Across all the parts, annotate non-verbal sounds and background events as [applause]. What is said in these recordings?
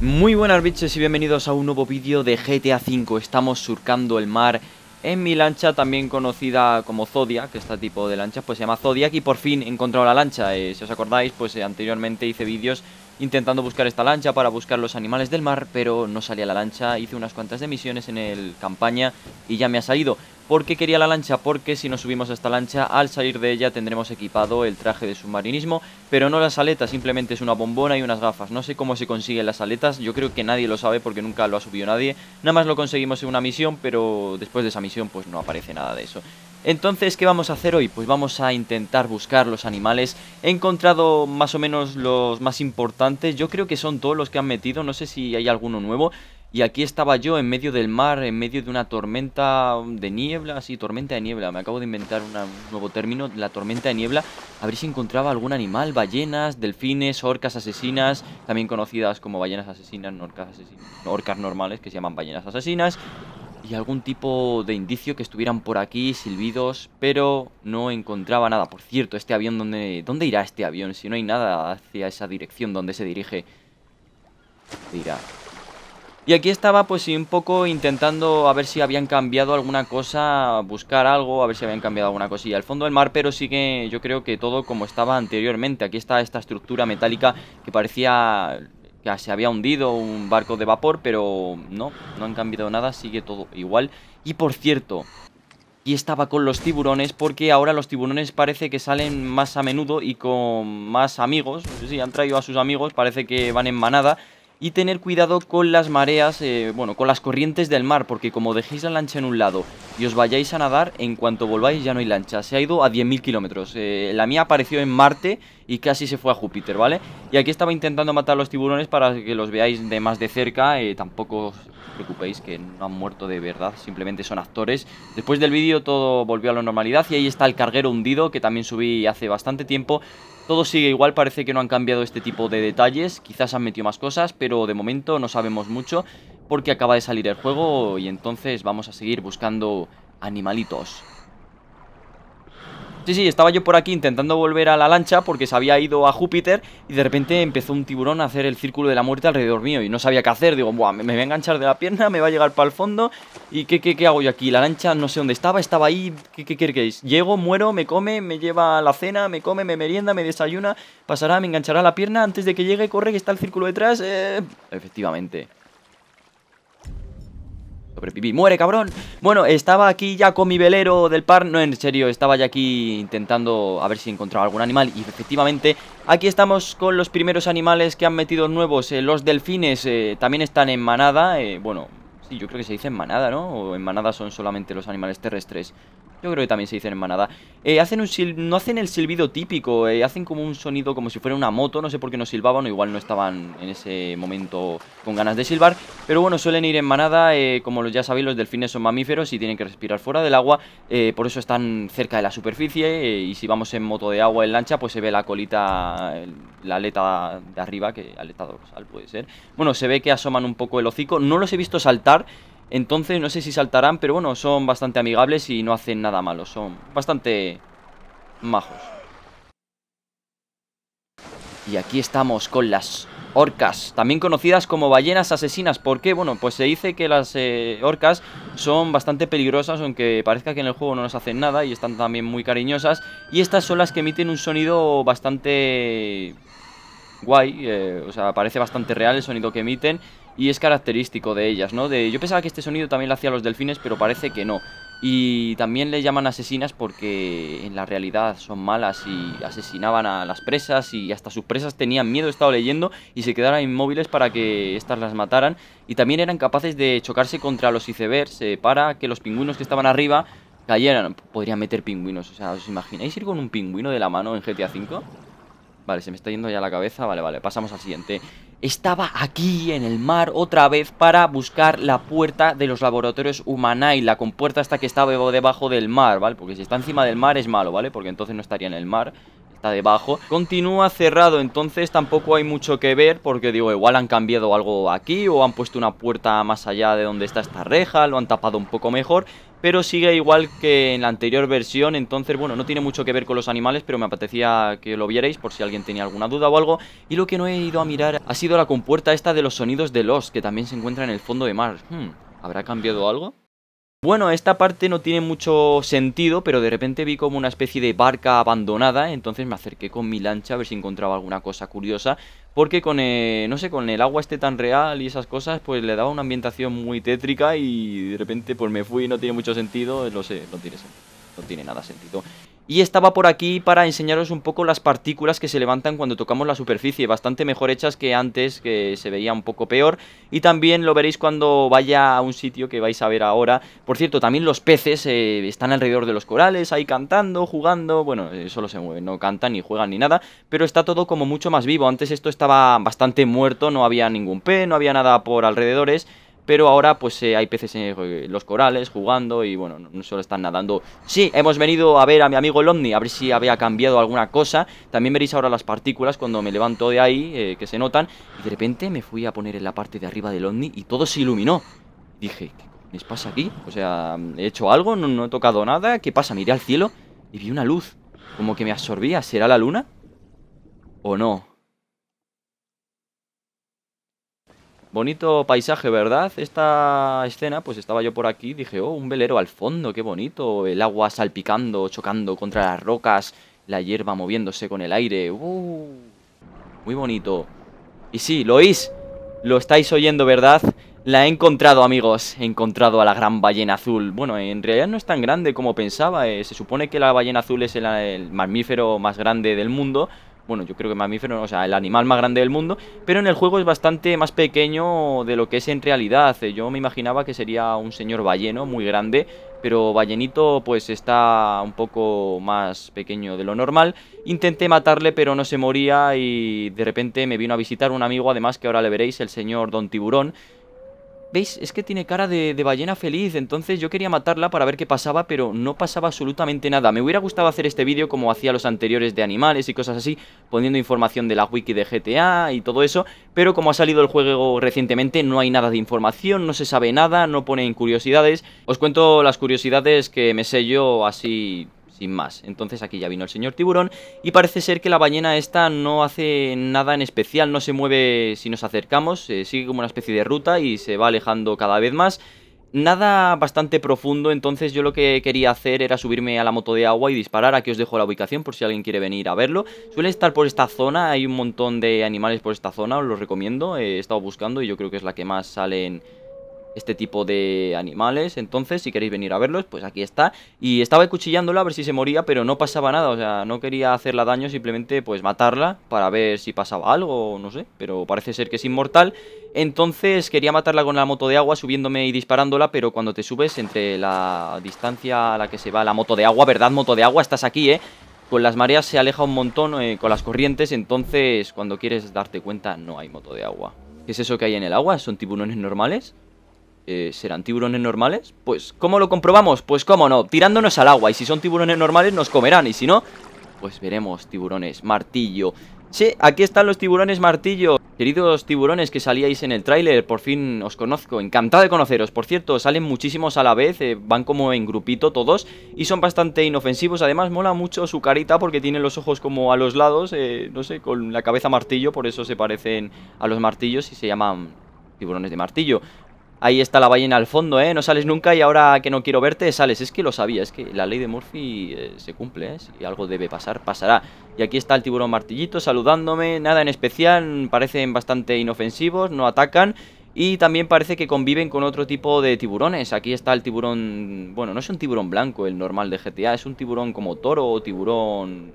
Muy buenas bichos y bienvenidos a un nuevo vídeo de GTA V Estamos surcando el mar en mi lancha también conocida como Zodiac Este tipo de lanchas pues se llama Zodiac y por fin he encontrado la lancha eh, Si os acordáis pues eh, anteriormente hice vídeos intentando buscar esta lancha para buscar los animales del mar, pero no salía la lancha, hice unas cuantas de misiones en el campaña y ya me ha salido. ¿Por qué quería la lancha? Porque si nos subimos a esta lancha, al salir de ella tendremos equipado el traje de submarinismo, pero no las aletas, simplemente es una bombona y unas gafas. No sé cómo se consiguen las aletas, yo creo que nadie lo sabe porque nunca lo ha subido nadie. Nada más lo conseguimos en una misión, pero después de esa misión pues no aparece nada de eso. Entonces, ¿qué vamos a hacer hoy? Pues vamos a intentar buscar los animales. He encontrado más o menos los más importantes. Yo creo que son todos los que han metido. No sé si hay alguno nuevo. Y aquí estaba yo en medio del mar, en medio de una tormenta de niebla. Sí, tormenta de niebla. Me acabo de inventar un nuevo término. La tormenta de niebla. A ver si encontraba algún animal. Ballenas, delfines, orcas asesinas. También conocidas como ballenas asesinas, orcas asesinas. Orcas normales que se llaman ballenas asesinas y algún tipo de indicio que estuvieran por aquí, silbidos, pero no encontraba nada. Por cierto, este avión, ¿dónde, dónde irá este avión? Si no hay nada hacia esa dirección donde se dirige. Dirá. Y aquí estaba pues un poco intentando a ver si habían cambiado alguna cosa, buscar algo, a ver si habían cambiado alguna cosilla al fondo del mar, pero sigue yo creo que todo como estaba anteriormente. Aquí está esta estructura metálica que parecía que se había hundido un barco de vapor, pero no, no han cambiado nada, sigue todo igual. Y por cierto, y estaba con los tiburones porque ahora los tiburones parece que salen más a menudo y con más amigos. si han traído a sus amigos, parece que van en manada y tener cuidado con las mareas, eh, bueno, con las corrientes del mar, porque como dejéis la lancha en un lado y os vayáis a nadar, en cuanto volváis ya no hay lancha, se ha ido a 10.000 kilómetros, eh, la mía apareció en Marte y casi se fue a Júpiter, ¿vale? Y aquí estaba intentando matar a los tiburones para que los veáis de más de cerca, eh, tampoco os preocupéis que no han muerto de verdad, simplemente son actores. Después del vídeo todo volvió a la normalidad y ahí está el carguero hundido que también subí hace bastante tiempo todo sigue igual, parece que no han cambiado este tipo de detalles, quizás han metido más cosas, pero de momento no sabemos mucho porque acaba de salir el juego y entonces vamos a seguir buscando animalitos. Sí, sí, estaba yo por aquí intentando volver a la lancha porque se había ido a Júpiter y de repente empezó un tiburón a hacer el círculo de la muerte alrededor mío y no sabía qué hacer. Digo, Buah, me voy a enganchar de la pierna, me va a llegar para el fondo y ¿qué, qué, qué hago yo aquí? La lancha no sé dónde estaba, estaba ahí, ¿qué, qué queréis? Llego, muero, me come, me lleva a la cena, me come, me merienda, me desayuna, pasará, me enganchará la pierna antes de que llegue, corre, que está el círculo detrás. Eh, efectivamente. ¡Muere, cabrón! Bueno, estaba aquí ya con mi velero del par. No, en serio, estaba ya aquí intentando a ver si encontraba algún animal. Y efectivamente, aquí estamos con los primeros animales que han metido nuevos. Eh, los delfines eh, también están en manada. Eh, bueno, sí, yo creo que se dice en manada, ¿no? O en manada son solamente los animales terrestres. Yo creo que también se dicen en manada. Eh, hacen un no hacen el silbido típico, eh, hacen como un sonido como si fuera una moto. No sé por qué no silbaban o igual no estaban en ese momento con ganas de silbar. Pero bueno, suelen ir en manada. Eh, como ya sabéis, los delfines son mamíferos y tienen que respirar fuera del agua. por eso están cerca de la superficie. y si vamos en moto de agua en lancha, pues se ve la colita, la aleta de arriba, que aleta dorsal puede ser. Bueno, se ve que asoman un poco el hocico. No los he visto saltar. Entonces no sé si saltarán, pero bueno, son bastante amigables y no hacen nada malo. Son bastante majos. Y aquí estamos con las orcas, también conocidas como ballenas asesinas. ¿Por qué? Bueno, pues se dice que las eh, orcas son bastante peligrosas, aunque parezca que en el juego no nos hacen nada y están también muy cariñosas. Y estas son las que emiten un sonido bastante guay, eh, o sea, parece bastante real el sonido que emiten y es característico de ellas, ¿no? De, yo pensaba que este sonido también lo hacían los delfines, pero parece que no. Y también le llaman asesinas porque en la realidad son malas y asesinaban a las presas y hasta sus presas tenían miedo, he estado leyendo, y se quedaran inmóviles para que éstas las mataran. Y también eran capaces de chocarse contra los icebergs eh, para que los pingüinos que estaban arriba cayeran. Podrían meter pingüinos, o sea, ¿os imagináis ir con un pingüino de la mano en GTA V? Vale, se me está yendo ya la cabeza, vale, vale, pasamos al siguiente estaba aquí en el mar otra vez para buscar la puerta de los laboratorios Y la compuerta hasta que estaba debajo del mar, ¿vale? Porque si está encima del mar es malo, ¿vale? Porque entonces no estaría en el mar. Está debajo. Continúa cerrado, entonces tampoco hay mucho que ver porque digo, igual han cambiado algo aquí o han puesto una puerta más allá de donde está esta reja, lo han tapado un poco mejor pero sigue igual que en la anterior versión, entonces bueno, no tiene mucho que ver con los animales, pero me apetecía que lo vierais por si alguien tenía alguna duda o algo, y lo que no he ido a mirar ha sido la compuerta esta de los sonidos de los, que también se encuentra en el fondo de mar. Hmm, ¿Habrá cambiado algo? Bueno, esta parte no tiene mucho sentido, pero de repente vi como una especie de barca abandonada, entonces me acerqué con mi lancha a ver si encontraba alguna cosa curiosa, porque con, eh, no sé, con el agua este tan real y esas cosas, pues le daba una ambientación muy tétrica y de repente pues me fui, no tiene mucho sentido, lo sé, no tiene sentido no tiene nada sentido. Y estaba por aquí para enseñaros un poco las partículas que se levantan cuando tocamos la superficie, bastante mejor hechas que antes, que se veía un poco peor. Y también lo veréis cuando vaya a un sitio que vais a ver ahora. Por cierto, también los peces eh, están alrededor de los corales, ahí cantando, jugando, bueno, eh, solo se mueven, no cantan ni juegan ni nada, pero está todo como mucho más vivo. Antes esto estaba bastante muerto, no había ningún pez, no había nada por alrededores pero ahora pues eh, hay peces en eh, los corales jugando y bueno, no, solo están nadando. Sí, hemos venido a ver a mi amigo el ovni, a ver si había cambiado alguna cosa. También veréis ahora las partículas cuando me levanto de ahí, eh, que se notan. Y de repente me fui a poner en la parte de arriba del ovni y todo se iluminó. Dije, ¿qué les pasa aquí? O sea, ¿he hecho algo? No, no he tocado nada. ¿Qué pasa? Miré al cielo y vi una luz, como que me absorbía. ¿Será la luna? ¿O no? Bonito paisaje, ¿verdad? Esta escena, pues estaba yo por aquí, dije, oh, un velero al fondo, qué bonito, el agua salpicando, chocando contra las rocas, la hierba moviéndose con el aire, uh, muy bonito. Y sí, lo oís, lo estáis oyendo, ¿verdad? La he encontrado, amigos, he encontrado a la gran ballena azul. Bueno, en realidad no es tan grande como pensaba, eh, se supone que la ballena azul es el mamífero más grande del mundo, bueno, yo creo que mamífero, o sea, el animal más grande del mundo, pero en el juego es bastante más pequeño de lo que es en realidad. Eh, yo me imaginaba que sería un señor balleno muy grande, pero Ballenito pues está un poco más pequeño de lo normal. Intenté matarle pero no se moría y de repente me vino a visitar un amigo además que ahora le veréis, el señor Don Tiburón, ¿Veis? Es que tiene cara de, ballena feliz, entonces yo quería matarla para ver qué pasaba, pero no pasaba absolutamente nada. Me hubiera gustado hacer este vídeo como hacía los anteriores de animales y cosas así, poniendo información de la wiki de GTA y todo eso, pero como ha salido el juego recientemente no hay nada de información, no se sabe nada, no ponen curiosidades. Os cuento las curiosidades que me sé yo así sin más. Entonces aquí ya vino el señor tiburón y parece ser que la ballena esta no hace nada en especial, no se mueve si nos acercamos, eh, sigue como una especie de ruta y se va alejando cada vez más. Nada bastante profundo, entonces yo lo que quería hacer era subirme a la moto de agua y disparar. Aquí os dejo la ubicación por si alguien quiere venir a verlo. Suele estar por esta zona, hay un montón de animales por esta zona, os los recomiendo. Eh, he estado buscando y yo creo que es la que más salen este tipo de animales. Entonces, si queréis venir a verlos, pues aquí está. Y estaba cuchillándola a ver si se moría, pero no pasaba nada. O sea, no quería hacerla daño, simplemente pues matarla para ver si pasaba algo, no sé. Pero parece ser que es inmortal. Entonces quería matarla con la moto de agua, subiéndome y disparándola, pero cuando te subes entre la distancia a la que se va la moto de agua, ¿verdad, moto de agua? Estás aquí, ¿eh? Con las mareas se aleja un montón eh, con las corrientes, entonces cuando quieres darte cuenta no hay moto de agua. ¿Qué es eso que hay en el agua? ¿Son tiburones normales? Eh, ¿serán tiburones normales? Pues, ¿cómo lo comprobamos? Pues, ¿cómo no? Tirándonos al agua. Y si son tiburones normales, nos comerán. Y si no, pues veremos tiburones martillo. Sí, aquí están los tiburones martillo. Queridos tiburones que salíais en el tráiler, por fin os conozco, encantado de conoceros. Por cierto, salen muchísimos a la vez, eh, van como en grupito todos y son bastante inofensivos. Además, mola mucho su carita porque tiene los ojos como a los lados, eh, no sé, con la cabeza martillo, por eso se parecen a los martillos y se llaman tiburones de martillo. Ahí está la ballena al fondo, ¿eh? No sales nunca y ahora que no quiero verte, sales. Es que lo sabía, es que la ley de Murphy eh, se cumple, ¿eh? Si algo debe pasar, pasará. Y aquí está el tiburón martillito saludándome. Nada en especial, parecen bastante inofensivos, no atacan. Y también parece que conviven con otro tipo de tiburones. Aquí está el tiburón... Bueno, no es un tiburón blanco el normal de GTA, es un tiburón como toro o tiburón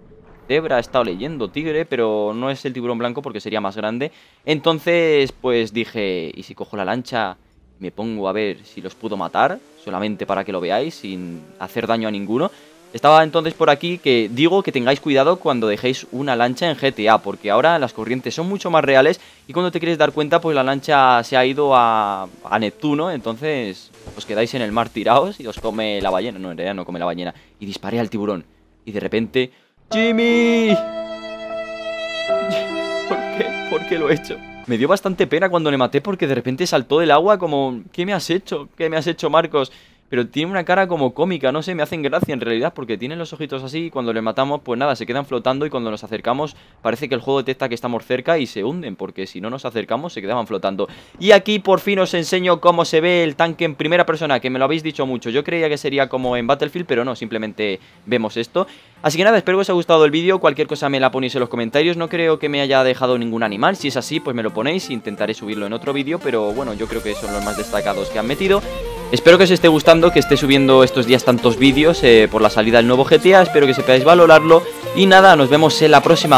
cebra, he estado leyendo tigre, pero no es el tiburón blanco porque sería más grande. Entonces, pues dije, ¿y si cojo la lancha me pongo a ver si los puedo matar, solamente para que lo veáis, sin hacer daño a ninguno. Estaba entonces por aquí que digo que tengáis cuidado cuando dejéis una lancha en GTA, porque ahora las corrientes son mucho más reales y cuando te quieres dar cuenta, pues la lancha se ha ido a, a Neptuno, entonces os quedáis en el mar tirados y os come la ballena. No, en realidad no come la ballena. Y disparé al tiburón. Y de repente... ¡Jimmy! [laughs] ¿Por qué? ¿Por qué lo he hecho? Me dio bastante pena cuando le maté porque de repente saltó del agua como... ¿Qué me has hecho? ¿Qué me has hecho, Marcos? pero tiene una cara como cómica, no sé, me hacen gracia en realidad porque tienen los ojitos así y cuando le matamos, pues nada, se quedan flotando y cuando nos acercamos parece que el juego detecta que estamos cerca y se hunden porque si no nos acercamos se quedaban flotando. Y aquí por fin os enseño cómo se ve el tanque en primera persona, que me lo habéis dicho mucho. Yo creía que sería como en Battlefield, pero no, simplemente vemos esto. Así que nada, espero que os haya gustado el vídeo, cualquier cosa me la ponéis en los comentarios, no creo que me haya dejado ningún animal, si es así pues me lo ponéis, intentaré subirlo en otro vídeo, pero bueno, yo creo que son los más destacados que han metido. Espero que os esté gustando, que esté subiendo estos días tantos vídeos eh, por la salida del nuevo GTA, espero que sepáis valorarlo y nada, nos vemos en la próxima.